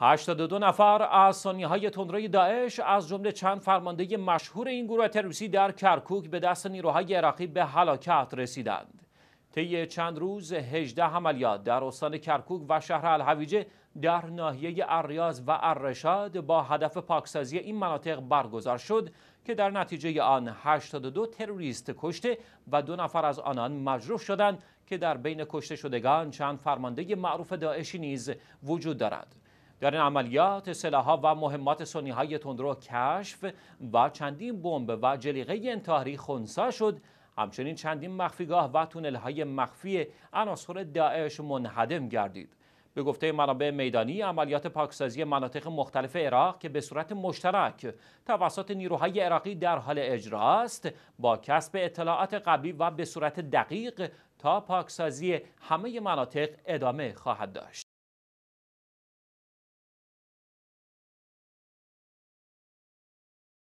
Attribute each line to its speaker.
Speaker 1: 82 نفر از های تندروی داعش از جمله چند فرمانده مشهور این گروه تروریستی در کرکوک به دست نیروهای عراقی به هلاکت رسیدند. طی چند روز 18 عملیات در استان کرکوک و شهر الحویجه در ناحیه اریاز و ارشاد با هدف پاکسازی این مناطق برگزار شد که در نتیجه آن 82 تروریست کشته و دو نفر از آنان مجروح شدند که در بین کشته شدگان چند فرمانده معروف داعشی نیز وجود دارد. در این عملیات ها و مهمات سنی های تندرو کشف و چندین بمب و جلیقه انتحاری خونسا شد همچنین چندین مخفیگاه و تونل های مخفی عناصر داعش منهدم گردید به گفته منابع میدانی عملیات پاکسازی مناطق مختلف عراق که به صورت مشترک توسط نیروهای عراقی در حال اجرا است با کسب اطلاعات قبلی و به صورت دقیق تا پاکسازی همه مناطق ادامه خواهد داشت